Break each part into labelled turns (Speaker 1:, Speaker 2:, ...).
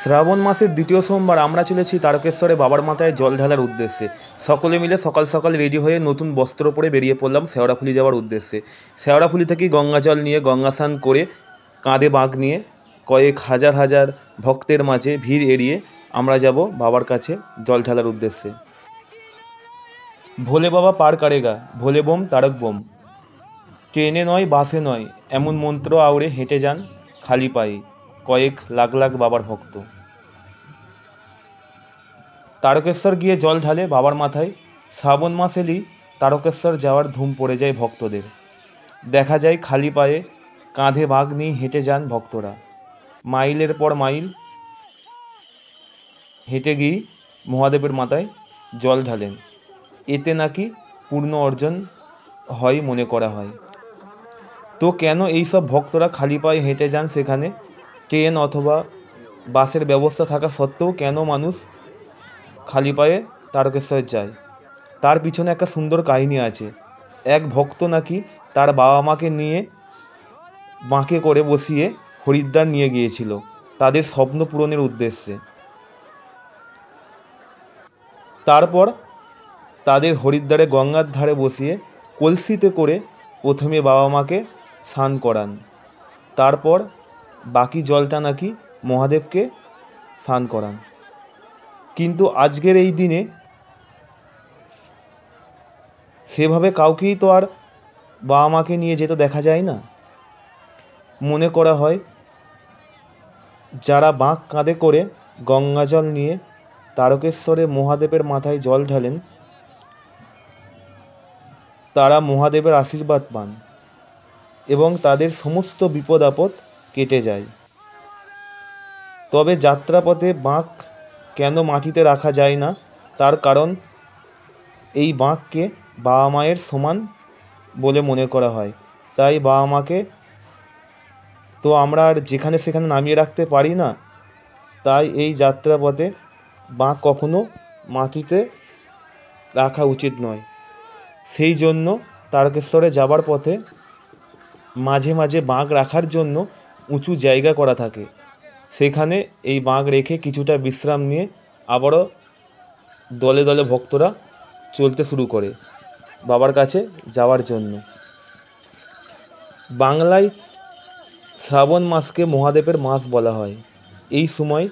Speaker 1: শ্রাবণ মাসের দ্বিতীয় সোমবার আমরা চলেছি তারকেশ্বরে বাবার মাথায় জল ঢালার উদ্দেশ্যে সকলে মিলে সকাল সকাল রেডি হয়ে নতুন বস্ত্র পরে বেরিয়ে পড়লাম শেওড়াফুলি যাওয়ার উদ্দেশ্যে শেওড়াফুলি থেকে গঙ্গা জল নিয়ে স্নান করে কাঁধে বাঁক নিয়ে কয়েক হাজার হাজার ভক্তের মাঝে ভিড় এড়িয়ে আমরা যাব বাবার কাছে জল ঢালার উদ্দেশ্যে ভোলে বাবা পার কারেগা ভোলে বোম তারক বোম ট্রেনে নয় বাসে নয় এমন মন্ত্র আউড়ে হেঁটে যান খালি পায়ে কয়েক লাখ লাখ বাবার ভক্ত তারকেশ্বর গিয়ে জল ঢালে বাবার মাথায় শ্রাবণ মাস এলেই তারকেশ্বর যাওয়ার ধুম পড়ে যায় ভক্তদের দেখা যায় খালি পায়ে কাঁধে বাঘ নিয়ে হেঁটে যান ভক্তরা মাইলের পর মাইল হেঁটে গিয়ে মহাদেবের মাথায় জল ঢালেন এতে নাকি পূর্ণ অর্জন হয় মনে করা হয় তো কেন এইসব ভক্তরা খালি পায়ে হেঁটে যান সেখানে ট্রেন অথবা বাসের ব্যবস্থা থাকা সত্ত্বেও কেন মানুষ খালি পায়ে তারকেশ্বরে যায় তার পিছনে একটা সুন্দর কাহিনী আছে এক ভক্ত নাকি তার বাবা মাকে নিয়ে মাকে করে বসিয়ে হরিদ্বার নিয়ে গিয়েছিল তাদের স্বপ্ন পূরণের উদ্দেশ্যে তারপর তাদের হরিদ্বারে গঙ্গার ধারে বসিয়ে কলসিতে করে প্রথমে বাবা মাকে স্নান করান তারপর বাকি জলটা নাকি মহাদেবকে স্নান করান কিন্তু আজকের এই দিনে সেভাবে কাউকেই তো আর বাবা মাকে নিয়ে যেতে দেখা যায় না মনে করা হয় যারা বাঁক কাঁধে করে গঙ্গা জল নিয়ে তারকেশ্বরে মহাদেবের মাথায় জল ঢালেন তারা মহাদেবের আশীর্বাদ পান এবং তাদের সমস্ত বিপদ আপদ কেটে যায় তবে যাত্রাপথে বাঁক কেন মাটিতে রাখা যায় না তার কারণ এই বাঁককে বাবা মায়ের সমান বলে মনে করা হয় তাই বাবা মাকে তো আমরা আর যেখানে সেখানে নামিয়ে রাখতে পারি না তাই এই যাত্রাপথে বাঁক কখনো মাটিতে রাখা উচিত নয় সেই জন্য তারকেশ্বরে যাবার পথে মাঝে মাঝে বাঁক রাখার জন্য উঁচু জায়গা করা থাকে সেখানে এই বাঁক রেখে কিছুটা বিশ্রাম নিয়ে আবারও দলে দলে ভক্তরা চলতে শুরু করে বাবার কাছে যাওয়ার জন্য বাংলায় শ্রাবণ মাসকে মহাদেবের মাস বলা হয় এই সময়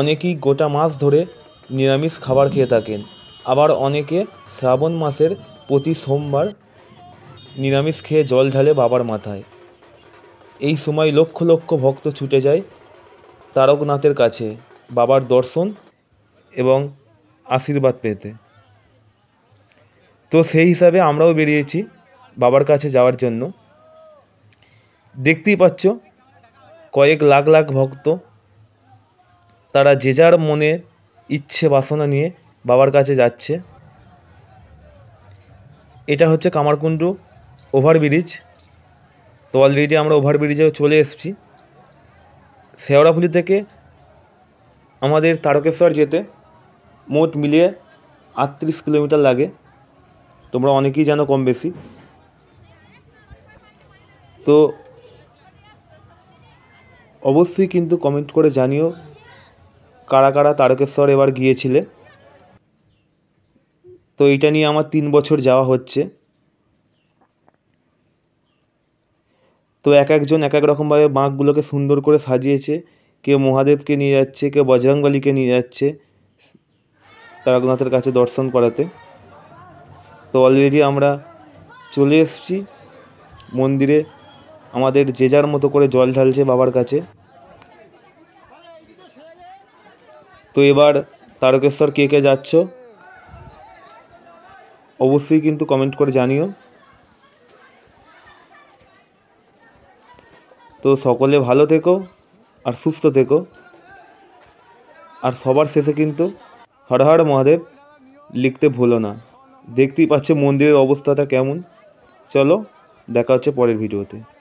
Speaker 1: অনেকেই গোটা মাস ধরে নিরামিষ খাবার খেয়ে থাকেন আবার অনেকে শ্রাবণ মাসের প্রতি সোমবার নিরামিষ খেয়ে জল ঢালে বাবার মাথায় এই সময় লক্ষ লক্ষ ভক্ত ছুটে যায় তারকনাথের কাছে বাবার দর্শন এবং আশীর্বাদ পেতে তো সেই হিসাবে আমরাও বেরিয়েছি বাবার কাছে যাওয়ার জন্য দেখতেই পাচ্ছ কয়েক লাখ লাখ ভক্ত তারা যে যার মনে ইচ্ছে বাসনা নিয়ে বাবার কাছে যাচ্ছে এটা হচ্ছে কামারকুণ্ডু ওভারব্রিজ তো অলরেডি আমরা ওভারব্রিজেও চলে এসেছি শেওড়াফুলি থেকে আমাদের তারকেশ্বর যেতে মোট মিলিয়ে আটত্রিশ কিলোমিটার লাগে তোমরা অনেকেই জানো কম বেশি তো অবশ্যই কিন্তু কমেন্ট করে জানিও কারা কারা তারকেশ্বর এবার গিয়েছিলে তো এটা নিয়ে আমার তিন বছর যাওয়া হচ্ছে তো এক একজন এক এক রকমভাবে বাঁকগুলোকে সুন্দর করে সাজিয়েছে কেউ মহাদেবকে নিয়ে যাচ্ছে কেউ বজরংবলীকে নিয়ে যাচ্ছে তারকনাথের কাছে দর্শন করাতে তো অলরেডি আমরা চলে এসেছি মন্দিরে আমাদের যে যার মতো করে জল ঢালছে বাবার কাছে তো এবার তারকেশ্বর কে কে যাচ্ছ অবশ্যই কিন্তু কমেন্ট করে জানিও তো সকলে ভালো থেকো আর সুস্থ থেকো আর সবার শেষে কিন্তু হর হর মহাদেব লিখতে ভুলো না দেখতেই পাচ্ছে মন্দিরের অবস্থাটা কেমন চলো দেখা হচ্ছে পরের ভিডিওতে